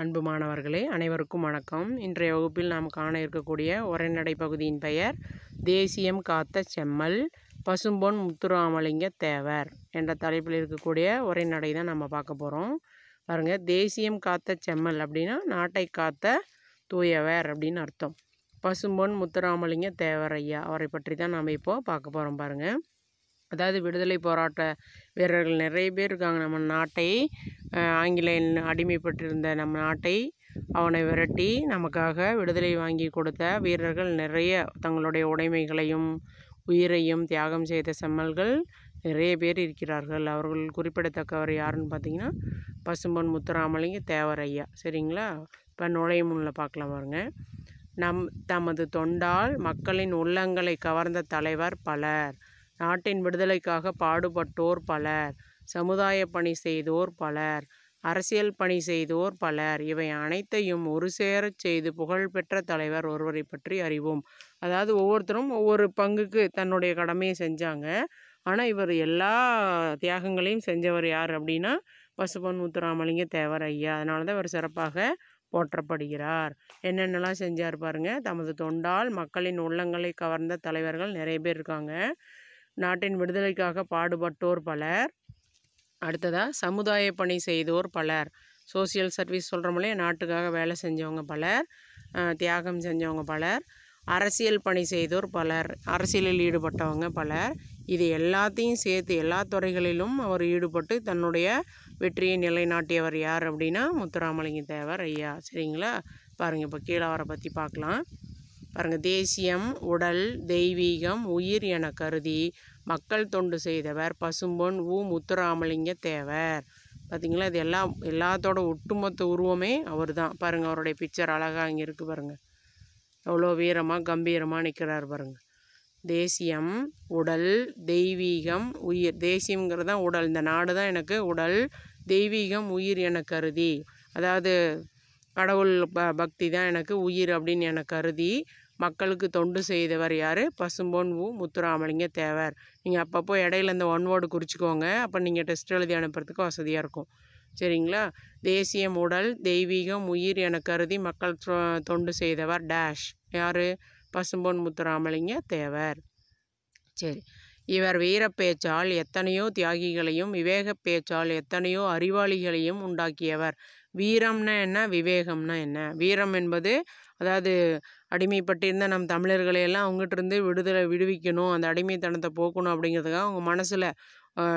அன்பு மாணவர்களே அனைவருக்கும் வணக்கம் இன்றைய வகுப்பில் நாம் காண இருக்கக்கூடிய உரைநடை பகுதியின் பெயர் தேசியம் காத்த செம்மல் பசும்பொன் முத்துராமலிங்க தேவர் என்ற தலைப்பில் இருக்கக்கூடிய உரைநடை தான் நம்ம பார்க்க போகிறோம் பாருங்கள் தேசியம் காத்த செம்மல் அப்படின்னா நாட்டை காத்த தூயவர் அப்படின்னு அர்த்தம் பசும்பொன் முத்துராமலிங்க தேவர் ஐயா அவரை பற்றி தான் நாம் இப்போது பார்க்க போகிறோம் பாருங்கள் அதாவது விடுதலை போராட்ட வீரர்கள் நிறைய பேர் இருக்காங்க நம்ம நாட்டை ஆங்கிலேயன் அடிமைப்பட்டிருந்த நம்ம நாட்டை அவனை விரட்டி நமக்காக விடுதலை வாங்கி கொடுத்த வீரர்கள் நிறைய தங்களுடைய உடைமைகளையும் உயிரையும் தியாகம் செய்த செம்மல்கள் நிறைய பேர் இருக்கிறார்கள் அவர்கள் குறிப்பிடத்தக்கவர் யாருன்னு பார்த்தீங்கன்னா பசும்பொன் முத்துராமலிங்க தேவர் ஐயா சரிங்களா இப்போ நுழையும் முன்னில் பார்க்கலாம் பாருங்க நம் தமது தொண்டால் மக்களின் உள்ளங்களை கவர்ந்த தலைவர் பலர் நாட்டின் விடுதலைக்காக பாடுபட்டோர் பலர் சமுதாய பணி செய்தோர் பலர் அரசியல் பணி செய்தோர் பலர் இவை அனைத்தையும் ஒரு சேர செய்து புகழ்பெற்ற தலைவர் ஒருவரை பற்றி அறிவோம் அதாவது ஒவ்வொருத்தரும் ஒவ்வொரு பங்குக்கு தன்னுடைய கடமையை செஞ்சாங்க ஆனால் இவர் எல்லா தியாகங்களையும் செஞ்சவர் யார் அப்படின்னா பசுபன் முத்துராமலிங்க தேவர் ஐயா அதனால தான் இவர் சிறப்பாக போற்றப்படுகிறார் என்னென்னலாம் செஞ்சார் பாருங்க தமது தொண்டால் மக்களின் உள்ளங்களை கவர்ந்த தலைவர்கள் நிறைய பேர் இருக்காங்க நாட்டின் விடுதலைக்காக பாடுபட்டோர் பலர் அடுத்ததாக சமுதாய பணி செய்தோர் பலர் சோசியல் சர்வீஸ் சொல்கிறோம்லே நாட்டுக்காக வேலை செஞ்சவங்க பலர் தியாகம் செஞ்சவங்க பலர் அரசியல் பணி செய்தோர் பலர் அரசியலில் ஈடுபட்டவங்க பலர் இது எல்லாத்தையும் சேர்த்து எல்லா துறைகளிலும் அவர் ஈடுபட்டு தன்னுடைய வெற்றியை நிலைநாட்டியவர் யார் அப்படின்னா முத்துராமலிங்க தேவர் ஐயா சரிங்களா பாருங்கள் இப்போ கீழே அவரை பற்றி பார்க்கலாம் பாருங்கள் தேசியம் உடல் தெய்வீகம் உயிர் என கருதி மக்கள் தொண்டு செய்தவர் பசும்பொன் ஊ முத்துராமலிங்க தேவர் பார்த்திங்களா இது எல்லா எல்லாத்தோட ஒட்டுமொத்த உருவமே அவர் தான் பாருங்கள் அவருடைய பிக்சர் அழகாக இங்கே இருக்குது பாருங்கள் எவ்வளோ வீரமாக கம்பீரமாக நிற்கிறார் பாருங்கள் தேசியம் உடல் தெய்வீகம் உயிர் தேசியங்கிறது தான் உடல் இந்த நாடு தான் எனக்கு உடல் தெய்வீகம் உயிர் என கருதி அதாவது கடவுள் ப பக்தி தான் எனக்கு உயிர் அப்படின்னு என கருதி மக்களுக்கு தொண்டு செய்தவர் யார் பசும்பொன் ஊ முத்துராமலிங்க தேவர் நீங்கள் அப்பப்போ இடையில இந்த ஒன் வேர்டு குறிச்சிக்கோங்க அப்போ நீங்கள் டெஸ்ட் எழுதி அனுப்புறதுக்கு வசதியாக இருக்கும் சரிங்களா தேசியம் உடல் தெய்வீகம் உயிர் என கருதி மக்கள் தொண்டு செய்தவர் டேஷ் யார் பசும்பொன் முத்துராமலிங்க தேவர் சரி இவர் வீரப்பேச்சால் எத்தனையோ தியாகிகளையும் விவேக பேச்சால் எத்தனையோ அறிவாளிகளையும் உண்டாக்கியவர் வீரம்னா என்ன விவேகம்னா என்ன வீரம் என்பது அதாவது அடிமைப்பட்டிருந்த நம் தமிழர்களை எல்லாம் அவங்ககிட்டருந்து விடுதலை விடுவிக்கணும் அந்த அடிமைத்தனத்தை போக்கணும் அப்படிங்கிறதுக்காக அவங்க மனசில்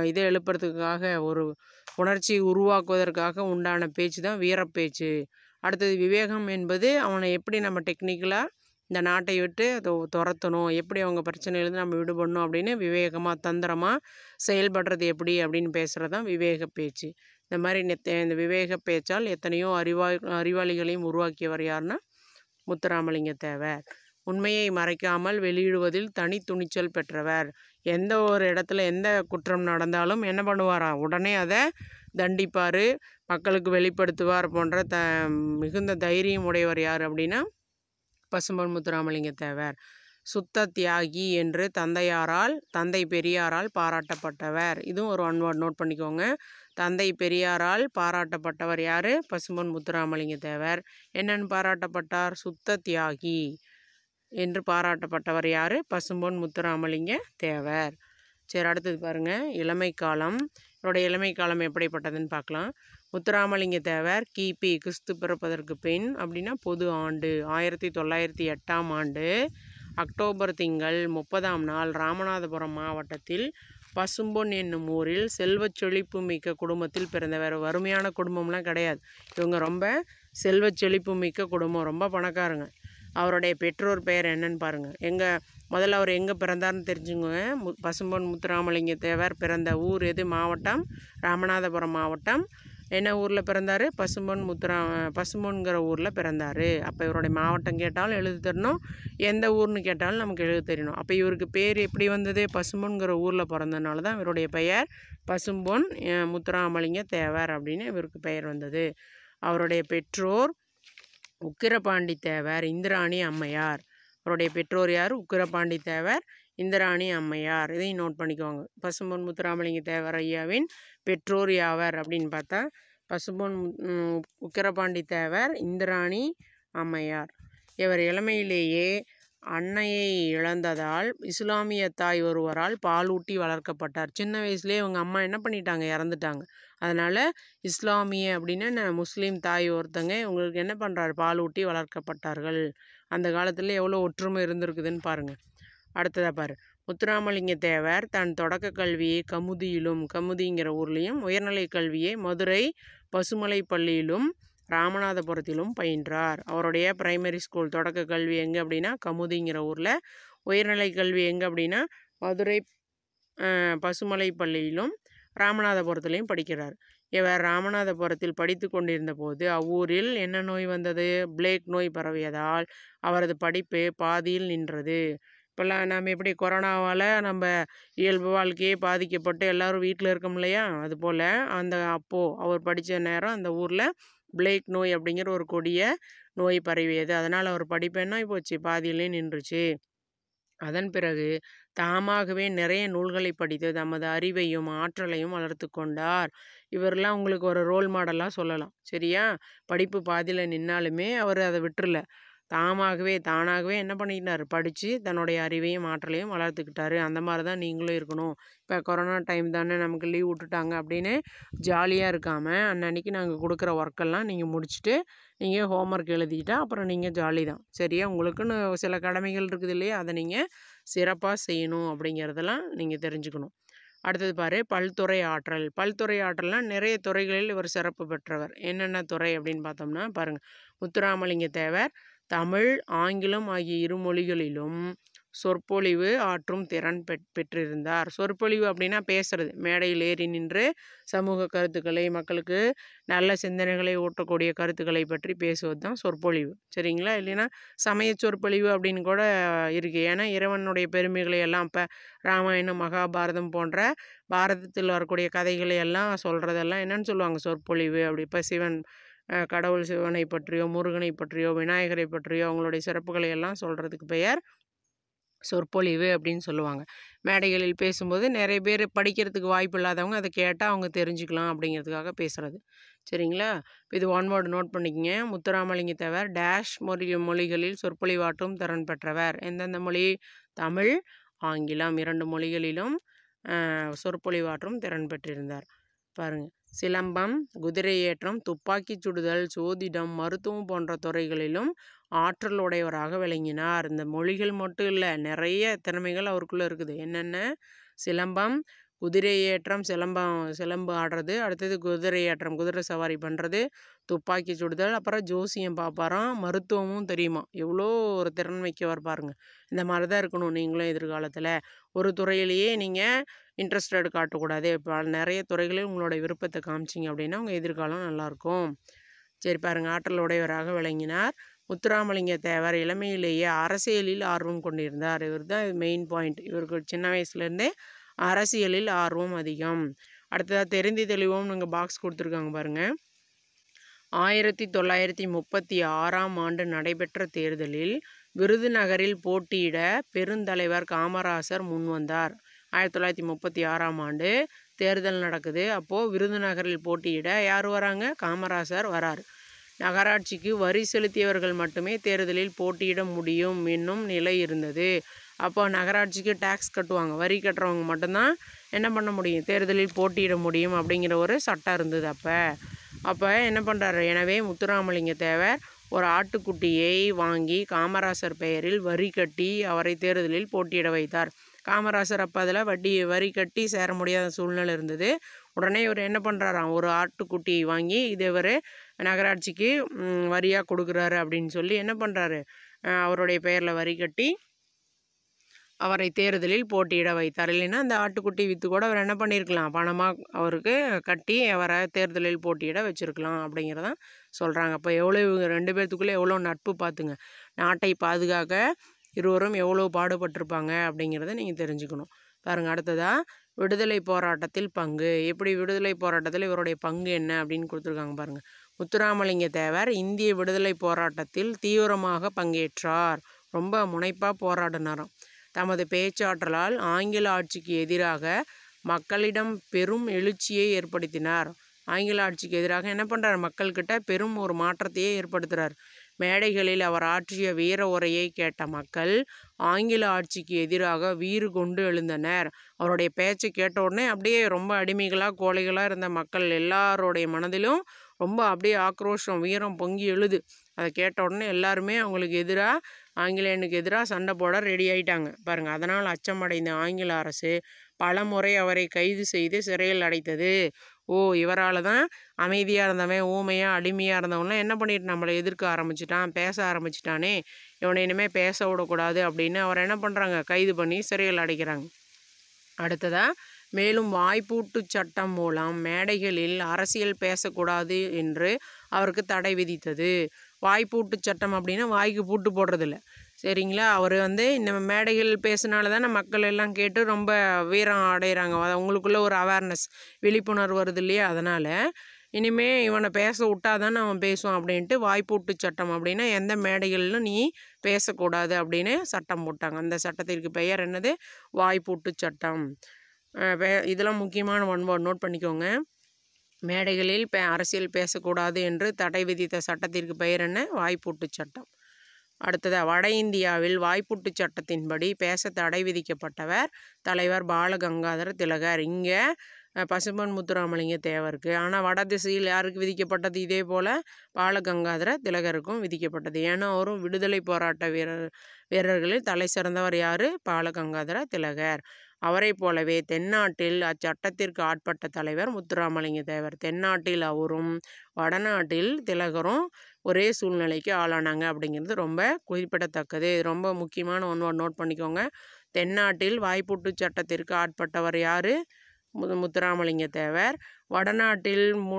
இதை எழுப்புறதுக்காக ஒரு உணர்ச்சி உருவாக்குவதற்காக உண்டான பேச்சு தான் வீரப்பேச்சு அடுத்தது விவேகம் என்பது அவனை எப்படி நம்ம டெக்னிக்கலாக இந்த நாட்டை விட்டு அதை துரத்தணும் எப்படி அவங்க பிரச்சனையிலேருந்து நம்ம விடுபடணும் அப்படின்னு விவேகமாக தந்திரமாக செயல்படுறது எப்படி அப்படின்னு பேசுகிறது தான் விவேக பேச்சு இந்த மாதிரி இந்த விவேக பேச்சால் எத்தனையோ அறிவா அறிவாளிகளையும் உருவாக்கியவர் யாருன்னா முத்துராமலிங்க தேவர் உண்மையை மறைக்காமல் வெளியிடுவதில் தனி துணிச்சல் பெற்றவர் எந்த ஒரு இடத்துல எந்த குற்றம் நடந்தாலும் என்ன பண்ணுவாரா உடனே அதை தண்டிப்பார் மக்களுக்கு வெளிப்படுத்துவார் போன்ற த மிகுந்த தைரியம் உடையவர் யார் அப்படின்னா பசும்பொன் முத்துராமலிங்க தேவர் சுத்த தியாகி என்று தந்தையாரால் தந்தை பெரியாரால் பாராட்டப்பட்டவர் இதுவும் ஒரு ஒன் வேர்ட் நோட் பண்ணிக்கோங்க தந்தை பெரியாரால் பாராட்டப்பட்டவர் யார் பசும்பொன் முத்துராமலிங்க தேவர் என்னென்னு பாராட்டப்பட்டார் சுத்த தியாகி என்று பாராட்டப்பட்டவர் யார் பசும்பொன் முத்துராமலிங்க தேவர் சரி அடுத்தது பாருங்கள் இளமை காலம் இவருடைய இளமை காலம் எப்படிப்பட்டதுன்னு பார்க்கலாம் முத்துராமலிங்க தேவர் கிபி கிறிஸ்து பிறப்பதற்கு பின் அப்படின்னா பொது ஆண்டு ஆயிரத்தி தொள்ளாயிரத்தி எட்டாம் ஆண்டு அக்டோபர் திங்கள் முப்பதாம் நாள் ராமநாதபுரம் மாவட்டத்தில் பசும்பொன் என்னும் ஊரில் செல்வச் செழிப்பு மிக்க குடும்பத்தில் பிறந்த வேறு வறுமையான குடும்பம்லாம் கிடையாது இவங்க ரொம்ப செல்வச் செழிப்பு மிக்க குடும்பம் ரொம்ப பணக்காரங்க அவருடைய பெற்றோர் பெயர் என்னன்னு பாருங்கள் எங்கள் முதல்ல அவர் எங்கே பிறந்தார்னு தெரிஞ்சுங்க மு பசும்பொன் முத்துராமலிங்க தேவர் பிறந்த ஊர் எது மாவட்டம் ராமநாதபுரம் மாவட்டம் என்ன ஊரில் பிறந்தார் பசும்பொன் முத்துரா பசும்பொன்கிற ஊரில் பிறந்தார் அப்போ இவருடைய மாவட்டம் கேட்டாலும் எழுதி தரணும் எந்த ஊர்னு கேட்டாலும் நமக்கு எழுதி தெரியணும் அப்போ இவருக்கு பேர் எப்படி வந்தது பசும்பொன்கிற ஊரில் பிறந்ததுனால தான் இவருடைய பெயர் பசும்பொன் முத்துராமலிங்க தேவர் அப்படின்னு இவருக்கு பெயர் வந்தது அவருடைய பெற்றோர் உக்கிரபாண்டி தேவர் இந்திராணி அம்மையார் அவருடைய பெற்றோர் யார் உக்கிரபாண்டி தேவர் இந்திராணி அம்மையார் இதையும் நோட் பண்ணிக்குவாங்க பசும்பொன் முத்துராமலிங்க தேவர் ஐயாவின் பெற்றோர் யாவர் அப்படின்னு பார்த்தா பசுபோன் உக்கிரபாண்டி தேவர் இந்திராணி அம்மையார் இவர் இளமையிலேயே அன்னையை இழந்ததால் இஸ்லாமிய தாய் ஒருவரால் பாலூட்டி வளர்க்கப்பட்டார் சின்ன வயசுலேயே இவங்க அம்மா என்ன பண்ணிட்டாங்க இறந்துட்டாங்க அதனால் இஸ்லாமிய அப்படின்னு முஸ்லீம் தாய் ஒருத்தங்க இவங்களுக்கு என்ன பண்ணுறாரு பாலூட்டி வளர்க்கப்பட்டார்கள் அந்த காலத்தில் எவ்வளோ ஒற்றுமை இருந்திருக்குதுன்னு பாருங்கள் அடுத்ததாக பாரு முத்துராமலிங்க தேவர் தன் தொடக்க கல்வியை கமுதியிலும் கமுதிங்கிற ஊர்லேயும் உயர்நிலை கல்வியை மதுரை பசுமலை பள்ளியிலும் ராமநாதபுரத்திலும் பயின்றார் அவருடைய பிரைமரி ஸ்கூல் தொடக்க கல்வி எங்கே அப்படின்னா கமுதிங்கிற ஊரில் உயர்நிலை கல்வி எங்கே அப்படின்னா மதுரை பசுமலை பள்ளியிலும் ராமநாதபுரத்துலேயும் படிக்கிறார் இவர் ராமநாதபுரத்தில் படித்து கொண்டிருந்த போது அவ்வூரில் என்ன நோய் வந்தது பிளேக் நோய் பரவியதால் அவரது படிப்பு பாதியில் நின்றது இப்போல்லாம் நம்ம எப்படி கொரோனாவால் நம்ம இயல்பு வாழ்க்கையே பாதிக்கப்பட்டு எல்லோரும் வீட்டில் இருக்கோம் இல்லையா அதுபோல் அந்த அப்போது அவர் படித்த நேரம் அந்த ஊரில் பிளேக் நோய் அப்படிங்கிற ஒரு கொடிய நோய் பரவியது அதனால் அவர் படிப்பேன்னா இப்போச்சு பாதியிலே நின்றுச்சு அதன் பிறகு தாமாகவே நிறைய நூல்களை படித்து தமது அறிவையும் ஆற்றலையும் வளர்த்து கொண்டார் இவரெல்லாம் உங்களுக்கு ஒரு ரோல் மாடலாக சொல்லலாம் சரியா படிப்பு பாதியில் நின்னாலுமே அவர் அதை விட்டுறல தாமாகவே தானாகவே என்ன பண்ணிக்கிட்டார் படித்து தன்னுடைய அறிவையும் ஆற்றலையும் வளர்த்துக்கிட்டாரு அந்த மாதிரி தான் நீங்களும் இருக்கணும் இப்போ கொரோனா டைம் தானே நமக்கு லீவ் விட்டுட்டாங்க அப்படின்னு ஜாலியாக இருக்காமல் அன்னன்னைக்கு நாங்கள் கொடுக்குற ஒர்க்கெல்லாம் நீங்கள் முடிச்சுட்டு நீங்கள் ஹோம் ஒர்க் எழுதிக்கிட்டால் அப்புறம் நீங்கள் ஜாலி தான் சரியா உங்களுக்குன்னு சில கடமைகள் இருக்குது இல்லையா அதை நீங்கள் சிறப்பாக செய்யணும் அப்படிங்கிறதெல்லாம் நீங்கள் தெரிஞ்சுக்கணும் அடுத்தது பாரு பல்துறை ஆற்றல் பல்துறை ஆற்றல்லாம் நிறைய துறைகளில் இவர் சிறப்பு பெற்றவர் என்னென்ன துறை அப்படின்னு பார்த்தோம்னா பாருங்கள் முத்துராமலிங்க தேவர் தமிழ் ஆங்கிலம் ஆகிய இரு மொழிகளிலும் சொற்பொழிவு ஆற்றும் திறன் பெற்றிருந்தார் சொற்பொழிவு அப்படின்னா பேசுறது மேடையில் ஏறி நின்று சமூக கருத்துக்களை மக்களுக்கு நல்ல சிந்தனைகளை ஊட்டக்கூடிய கருத்துக்களை பற்றி பேசுவது தான் சொற்பொழிவு சரிங்களா இல்லைன்னா சமய சொற்பொழிவு அப்படின்னு கூட இருக்குது ஏன்னா இறைவனுடைய பெருமைகளை எல்லாம் இப்போ ராமாயணம் மகாபாரதம் போன்ற பாரதத்தில் வரக்கூடிய கதைகளை எல்லாம் சொல்கிறதெல்லாம் என்னென்னு சொல்லுவாங்க சொற்பொழிவு அப்படி இப்போ சிவன் கடவுள் சிவனை பற்றியோ முருகனை பற்றியோ விநாயகரை பற்றியோ அவங்களுடைய சிறப்புகளை எல்லாம் சொல்கிறதுக்கு பெயர் சொற்பொழிவு அப்படின்னு சொல்லுவாங்க மேடைகளில் பேசும்போது நிறைய பேர் படிக்கிறதுக்கு வாய்ப்பு இல்லாதவங்க அதை கேட்டால் அவங்க தெரிஞ்சுக்கலாம் அப்படிங்கிறதுக்காக பேசுகிறது சரிங்களா இது ஒன் வேர்டு நோட் பண்ணிக்கோங்க முத்துராமலிங்க தவர் டேஷ் மொழி மொழிகளில் சொற்பொழிவாற்றும் திறன் பெற்றவர் எந்தெந்த மொழி தமிழ் ஆங்கிலம் இரண்டு மொழிகளிலும் சொற்பொழிவாற்றும் திறன் பெற்றிருந்தார் பாருங்கள் சிலம்பம் குதிரையேற்றம் துப்பாக்கி சுடுதல் சோதிடம் மருத்துவம் போன்ற துறைகளிலும் ஆற்றல் உடையவராக விளங்கினார் இந்த மொழிகள் மட்டும் இல்லை நிறைய திறமைகள் அவருக்குள்ளே இருக்குது என்னென்ன சிலம்பம் குதிரை ஏற்றம் சிலம்பம் சிலம்பு ஆடுறது அடுத்தது குதிரை ஏற்றம் குதிரை சவாரி பண்ணுறது துப்பாக்கி சுடுதல் அப்புறம் ஜோசியம் பார்ப்பாராம் மருத்துவமும் தெரியுமா எவ்வளோ ஒரு திறன் வைக்கவர் பாருங்கள் இந்த மாதிரி தான் இருக்கணும் நீங்களும் எதிர்காலத்தில் ஒரு துறையிலேயே நீங்கள் இன்ட்ரெஸ்டட் காட்டக்கூடாது இப்போ நிறைய துறைகளில் உங்களோட விருப்பத்தை காமிச்சிங்க அப்படின்னா உங்கள் எதிர்காலம் நல்லாயிருக்கும் சரி பாருங்கள் ஆற்றலுடையவராக விளங்கினார் முத்துராமலிங்க தேவர் இளமையிலேயே அரசியலில் ஆர்வம் கொண்டிருந்தார் இவர் தான் மெயின் பாயிண்ட் இவருக்கு சின்ன வயசுலேருந்தே அரசியலில் ஆர்வம் அதிகம் அடுத்ததாக தெரிந்து தெளிவோம் நாங்கள் பாக்ஸ் கொடுத்துருக்காங்க பாருங்கள் ஆயிரத்தி தொள்ளாயிரத்தி முப்பத்தி ஆறாம் ஆண்டு நடைபெற்ற தேர்தலில் விருதுநகரில் போட்டியிட பெருந்தலைவர் காமராசர் முன்வந்தார் ஆயிரத்தி தொள்ளாயிரத்தி முப்பத்தி ஆறாம் ஆண்டு தேர்தல் நடக்குது அப்போது விருதுநகரில் போட்டியிட யார் வராங்க காமராசர் வரார் நகராட்சிக்கு வரி செலுத்தியவர்கள் மட்டுமே தேர்தலில் போட்டியிட முடியும் என்னும் நிலை இருந்தது அப்போ நகராட்சிக்கு டேக்ஸ் கட்டுவாங்க வரி கட்டுறவங்க மட்டும்தான் என்ன பண்ண முடியும் தேர்தலில் போட்டியிட முடியும் அப்படிங்கிற ஒரு சட்டம் இருந்தது அப்போ அப்போ என்ன பண்ணுறாரு எனவே முத்துராமலிங்க தேவர் ஒரு ஆட்டுக்குட்டியை வாங்கி காமராசர் பெயரில் வரி கட்டி அவரை தேர்தலில் போட்டியிட வைத்தார் காமராசர் அப்போ அதில் வட்டி வரி கட்டி சேர முடியாத சூழ்நிலை இருந்தது உடனே இவர் என்ன பண்ணுறாராம் ஒரு ஆட்டுக்குட்டி வாங்கி இதை இவர் நகராட்சிக்கு வரியாக கொடுக்குறாரு அப்படின்னு சொல்லி என்ன பண்ணுறாரு அவருடைய பெயரில் வரி கட்டி அவரை தேர்தலில் போட்டியிட வைத்தார் இல்லைன்னா அந்த ஆட்டுக்குட்டி விற்று கூட அவர் என்ன பண்ணியிருக்கலாம் பணமாக அவருக்கு கட்டி அவரை தேர்தலில் போட்டியிட வச்சுருக்கலாம் அப்படிங்கிறதான் சொல்கிறாங்க அப்போ எவ்வளோ இவங்க ரெண்டு பேர்த்துக்குள்ளே எவ்வளோ நட்பு பார்த்துங்க நாட்டை பாதுகாக்க இருவரும் எவ்வளோ பாடுபட்டிருப்பாங்க அப்படிங்கிறத நீங்கள் தெரிஞ்சுக்கணும் பாருங்கள் அடுத்ததாக விடுதலை போராட்டத்தில் பங்கு எப்படி விடுதலை போராட்டத்தில் இவருடைய பங்கு என்ன அப்படின்னு கொடுத்துருக்காங்க பாருங்கள் முத்துராமலிங்க தேவர் இந்திய விடுதலை போராட்டத்தில் தீவிரமாக பங்கேற்றார் ரொம்ப முனைப்பாக போராடினாராம் தமது பேச்சாற்றலால் ஆங்கில ஆட்சிக்கு எதிராக மக்களிடம் பெரும் எழுச்சியை ஏற்படுத்தினார் ஆங்கில ஆட்சிக்கு எதிராக என்ன பண்ணுறார் மக்கள்கிட்ட பெரும் ஒரு மாற்றத்தையே ஏற்படுத்துகிறார் மேடைகளில் அவர் ஆற்றிய வீர உரையை கேட்ட மக்கள் ஆங்கில ஆட்சிக்கு எதிராக வீறு கொண்டு எழுந்தனர் அவருடைய பேச்சை கேட்ட உடனே அப்படியே ரொம்ப அடிமைகளாக கோழைகளாக இருந்த மக்கள் எல்லாருடைய மனதிலும் ரொம்ப அப்படியே ஆக்ரோஷம் வீரம் பொங்கி எழுது அதை கேட்ட உடனே எல்லாருமே அவங்களுக்கு எதிராக ஆங்கிலேயனுக்கு எதிராக சண்டை போட ரெடி ஆயிட்டாங்க பாருங்கள் அதனால் அச்சமடைந்த ஆங்கில அரசு பல முறை அவரை கைது செய்து சிறையில் அடைத்தது ஓ இவரால் தான் அமைதியாக இருந்தவன் ஊமையாக அடிமையாக இருந்தவன்லாம் என்ன பண்ணிட்டு நம்மளை எதிர்க்க ஆரம்பிச்சிட்டான் பேச ஆரம்பிச்சிட்டானே இவனை இனிமேல் பேச விடக்கூடாது அப்படின்னு அவர் என்ன பண்ணுறாங்க கைது பண்ணி சிறையில் அடைக்கிறாங்க அடுத்ததாக மேலும் வாய்ப்பூட்டு சட்டம் மூலம் மேடைகளில் அரசியல் பேசக்கூடாது என்று அவருக்கு தடை விதித்தது வாய்ப்பூட்டு சட்டம் அப்படின்னா வாய்க்கு பூட்டு போடுறதில்ல சரிங்களா அவர் வந்து இந்த மேடைகள் பேசினால தானே மக்கள் எல்லாம் கேட்டு ரொம்ப வீரம் அடைகிறாங்க அவங்களுக்குள்ள ஒரு அவேர்னஸ் விழிப்புணர்வு வருது இல்லையா அதனால் இனிமே இவனை பேச விட்டாதான் அவன் பேசுவான் அப்படின்ட்டு வாய்ப்பூட்டு சட்டம் அப்படின்னா எந்த மேடைகளிலும் நீ பேசக்கூடாது அப்படின்னு சட்டம் போட்டாங்க அந்த சட்டத்திற்கு பெயர் என்னது வாய்ப்பூட்டு சட்டம் இதெல்லாம் முக்கியமான ஒன்பாடு நோட் பண்ணிக்கோங்க மேடைகளில் அரசியல் பேசக்கூடாது என்று தடை விதித்த சட்டத்திற்கு பெயர் என்ன வாய்ப்பூட்டு சட்டம் அடுத்தது வட இந்தியாவில் வாய்ப்புட்டு சட்டத்தின்படி பேச தடை விதிக்கப்பட்டவர் தலைவர் பாலகங்காதர திலகர் இங்கே பசுமன் முத்துராமலிங்க தேவருக்கு ஆனால் வட திசையில் யாருக்கு விதிக்கப்பட்டது இதே போல் பாலகங்காதர திலகருக்கும் விதிக்கப்பட்டது ஏன்னா அவரும் விடுதலை போராட்ட வீரர் வீரர்களில் தலை சிறந்தவர் யார் பாலகங்காதர திலகர் அவரை போலவே தென்னாட்டில் அச்சட்டத்திற்கு ஆட்பட்ட தலைவர் முத்துராமலிங்க தேவர் தென்னாட்டில் அவரும் வடநாட்டில் திலகரும் ஒரே சூழ்நிலைக்கு ஆளானாங்க அப்படிங்கிறது ரொம்ப குறிப்பிடத்தக்கது ரொம்ப முக்கியமான ஒன்று நோட் பண்ணிக்கோங்க தென்னாட்டில் வாய்ப்புட்டு சட்டத்திற்கு ஆட்பட்டவர் யார் முத்துராமலிங்க தேவர் வடநாட்டில் மு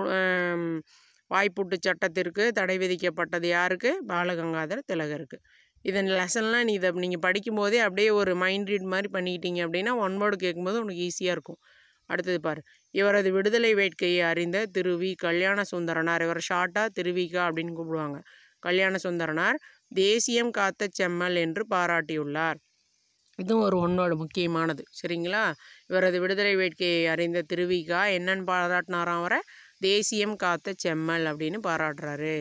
வாய்ப்புட்டு சட்டத்திற்கு தடை விதிக்கப்பட்டது யாருக்கு பாலகங்காதர திலகருக்கு இதன் லெசன்லாம் நீ இதை நீங்கள் படிக்கும்போதே அப்படியே ஒரு மைண்ட் ரீட் மாதிரி பண்ணிக்கிட்டீங்க அப்படின்னா ஒன் வேர்டு கேட்கும்போது உனக்கு ஈஸியாக இருக்கும் அடுத்தது பார் இவரது விடுதலை வேட்கையை அறிந்த திரு வி கல்யாண சுந்தரனார் இவர் ஷார்ட்டாக திருவிகா அப்படின்னு கூப்பிடுவாங்க கல்யாண சுந்தரனார் தேசியம் காத்த செம்மல் என்று பாராட்டியுள்ளார் இதுவும் ஒரு ஒன்றோட முக்கியமானது சரிங்களா இவரது விடுதலை வேட்கையை அறிந்த திருவிகா என்னன்னு பாராட்டினாராம் அவரை தேசியம் காத்த செம்மல் அப்படின்னு பாராட்டுறாரு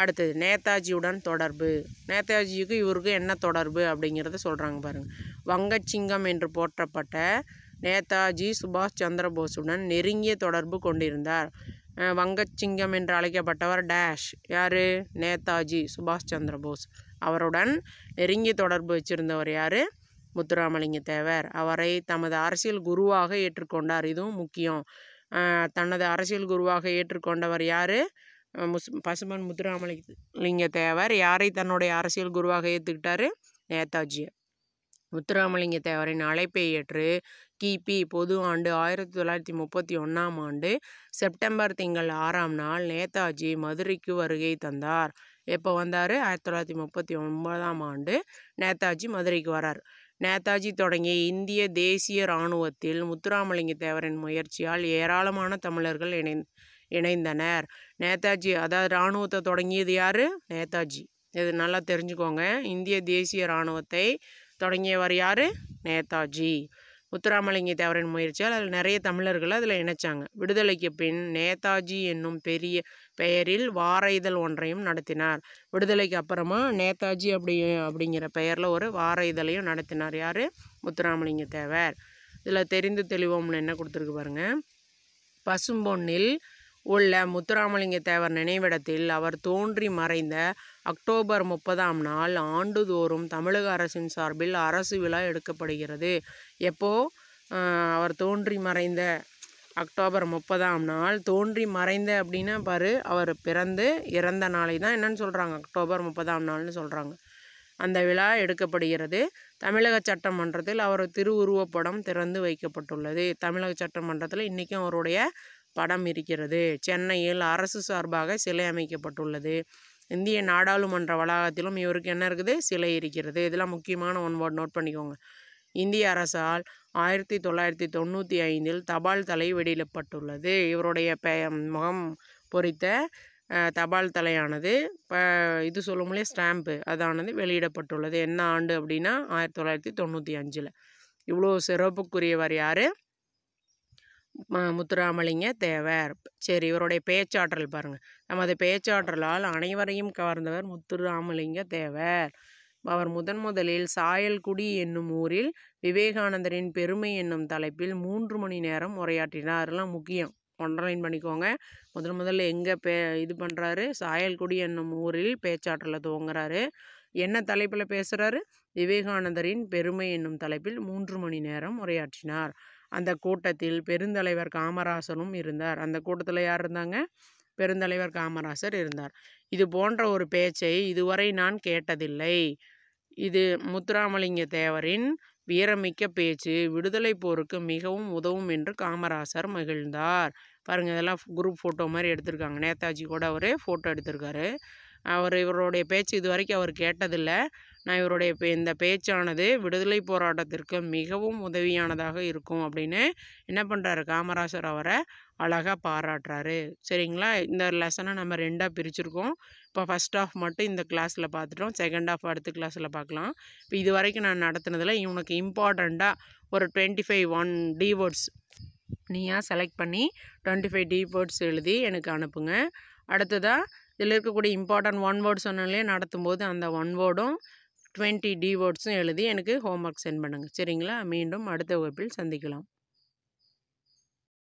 அடுத்தது நேதாஜியுடன் தொடர்பு நேதாஜிக்கு இவருக்கு என்ன தொடர்பு அப்படிங்கிறத சொல்கிறாங்க பாருங்கள் வங்கச்சிங்கம் என்று போற்றப்பட்ட நேதாஜி சுபாஷ் சந்திரபோஸுடன் நெருங்கிய தொடர்பு கொண்டிருந்தார் வங்கச்சிங்கம் என்று அழைக்கப்பட்டவர் டேஷ் யார் நேதாஜி சுபாஷ் சந்திரபோஸ் அவருடன் நெருங்கிய தொடர்பு வச்சிருந்தவர் யார் முத்துராமலிங்க தேவர் அவரை தமது அரசியல் குருவாக ஏற்றுக்கொண்டார் இதுவும் முக்கியம் தனது அரசியல் குருவாக ஏற்றுக்கொண்டவர் யார் முஸ் பசுமன் முத்துராமலிங்க தேவர் யாரை தன்னுடைய அரசியல் குருவாக ஏற்றுக்கிட்டாரு நேதாஜியை முத்துராமலிங்க தேவரின் அழைப்பை ஏற்று கிபி பொது ஆண்டு ஆயிரத்தி தொள்ளாயிரத்தி முப்பத்தி ஒன்றாம் ஆண்டு செப்டம்பர் திங்கள் ஆறாம் நாள் நேதாஜி மதுரைக்கு வருகை தந்தார் எப்போ வந்தார் ஆயிரத்தி தொள்ளாயிரத்தி முப்பத்தி ஒன்பதாம் ஆண்டு நேதாஜி மதுரைக்கு வரார் நேதாஜி தொடங்கிய இந்திய தேசிய இராணுவத்தில் முத்துராமலிங்க தேவரின் முயற்சியால் ஏராளமான தமிழர்கள் இணை இணைந்தனர் நேதாஜி அதாவது இராணுவத்தை தொடங்கியது யார் நேதாஜி இது நல்லா தெரிஞ்சுக்கோங்க இந்திய தேசிய இராணுவத்தை தொடங்கியவர் யார் நேதாஜி முத்துராமலிங்க தேவரின் முயற்சியால் அதில் நிறைய தமிழர்கள் அதில் இணைச்சாங்க விடுதலைக்கு பின் நேதாஜி என்னும் பெரிய பெயரில் வார இதழ் ஒன்றையும் நடத்தினார் விடுதலைக்கு அப்புறமா நேதாஜி அப்படி அப்படிங்கிற பெயரில் ஒரு வார இதழையும் நடத்தினார் யார் முத்துராமலிங்க தேவர் இதில் தெரிந்து தெளிவோம்னு என்ன கொடுத்துருக்கு பாருங்கள் பசும்பொன்னில் உள்ள முத்துராமலிங்க தேவர் நினைவிடத்தில் அவர் தோன்றி மறைந்த அக்டோபர் முப்பதாம் நாள் ஆண்டுதோறும் தமிழக அரசின் சார்பில் அரசு விழா எடுக்கப்படுகிறது எப்போ அவர் தோன்றி மறைந்த அக்டோபர் முப்பதாம் நாள் தோன்றி மறைந்த அப்படின்னா பாரு அவர் பிறந்து இறந்த நாளை தான் என்னன்னு சொல்கிறாங்க அக்டோபர் முப்பதாம் நாள்னு சொல்கிறாங்க அந்த விழா எடுக்கப்படுகிறது தமிழக சட்டமன்றத்தில் அவர் திருவுருவப்படம் திறந்து வைக்கப்பட்டுள்ளது தமிழக சட்டமன்றத்தில் இன்றைக்கும் அவருடைய படம் இருக்கிறது சென்னையில் அரசு சார்பாக சிலை அமைக்கப்பட்டுள்ளது இந்திய நாடாளுமன்ற வளாகத்திலும் இவருக்கு என்ன இருக்குது சிலை இருக்கிறது இதெல்லாம் முக்கியமான ஒன் வேர்ட் நோட் பண்ணிக்கோங்க இந்திய அரசால் ஆயிரத்தி தொள்ளாயிரத்தி தொண்ணூற்றி ஐந்தில் தபால் தலை வெளியிடப்பட்டுள்ளது இவருடைய பெ முகம் பொறித்த தபால் தலையானது இப்போ இது சொல்லும்போது ஸ்டாம்ப்பு அதானது வெளியிடப்பட்டுள்ளது என்ன ஆண்டு அப்படின்னா ஆயிரத்தி தொள்ளாயிரத்தி தொண்ணூற்றி அஞ்சில் இவ்வளோ சிறப்புக்குரியவர் யார் முத்துராமலிங்க தேவர் சரி இவருடைய பேச்சாற்றல் பாருங்கள் நமது பேச்சாற்றலால் அனைவரையும் கவர்ந்தவர் முத்துராமலிங்க தேவர் அவர் முதன் முதலில் சாயல்குடி என்னும் ஊரில் விவேகானந்தரின் பெருமை என்னும் தலைப்பில் மூன்று மணி நேரம் உரையாற்றினார் அதெல்லாம் முக்கியம் ஒன்றரைன் பண்ணிக்கோங்க முதன் முதல்ல எங்கே பே இது பண்ணுறாரு சாயல்குடி என்னும் ஊரில் பேச்சாற்றலை துவங்குறாரு என்ன தலைப்பில் பேசுகிறாரு விவேகானந்தரின் பெருமை என்னும் தலைப்பில் மூன்று மணி நேரம் உரையாற்றினார் அந்த கூட்டத்தில் பெருந்தலைவர் காமராசரும் இருந்தார் அந்த கூட்டத்தில் யார் இருந்தாங்க பெருந்தலைவர் காமராசர் இருந்தார் இது போன்ற ஒரு பேச்சை இதுவரை நான் கேட்டதில்லை இது முத்துராமலிங்க தேவரின் வீரமிக்க பேச்சு விடுதலை போருக்கு மிகவும் உதவும் என்று காமராசர் மகிழ்ந்தார் பாருங்கள் இதெல்லாம் குரூப் ஃபோட்டோ மாதிரி எடுத்திருக்காங்க நேதாஜி கூட அவர் ஃபோட்டோ எடுத்திருக்காரு அவர் இவருடைய பேச்சு இது வரைக்கும் அவர் கேட்டதில்லை நான் இவருடைய இந்த பேச்சானது விடுதலை போராட்டத்திற்கு மிகவும் உதவியானதாக இருக்கும் அப்படின்னு என்ன பண்ணுறாரு காமராசர் அவரை அழகாக பாராட்டுறாரு சரிங்களா இந்த லெசனை நம்ம ரெண்டாக பிரிச்சுருக்கோம் இப்போ ஃபஸ்ட் ஆஃப் மட்டும் இந்த கிளாஸில் பார்த்துட்டோம் செகண்ட் ஆஃப் அடுத்த கிளாஸில் பார்க்கலாம் இப்போ இது வரைக்கும் நான் நடத்தினதில் இவனுக்கு இம்பார்ட்டண்ட்டாக ஒரு டுவெண்ட்டி ஃபைவ் ஒன் டீவேர்ட்ஸ் நீயாக செலக்ட் பண்ணி டுவெண்ட்டி ஃபைவ் டிவோர்ட்ஸ் எழுதி எனக்கு அனுப்புங்க அடுத்ததாக இதில் இருக்கக்கூடிய இம்பார்ட்டன்ட் ஒன் வேர்ட் சொன்னாலே நடத்தும் போது அந்த ஒன் வேர்டும் டுவெண்ட்டி டி வேர்ட்ஸும் எழுதி எனக்கு ஹோம்ஒர்க் சென்ட் பண்ணுங்கள் சரிங்களா மீண்டும் அடுத்த வகுப்பில் சந்திக்கலாம்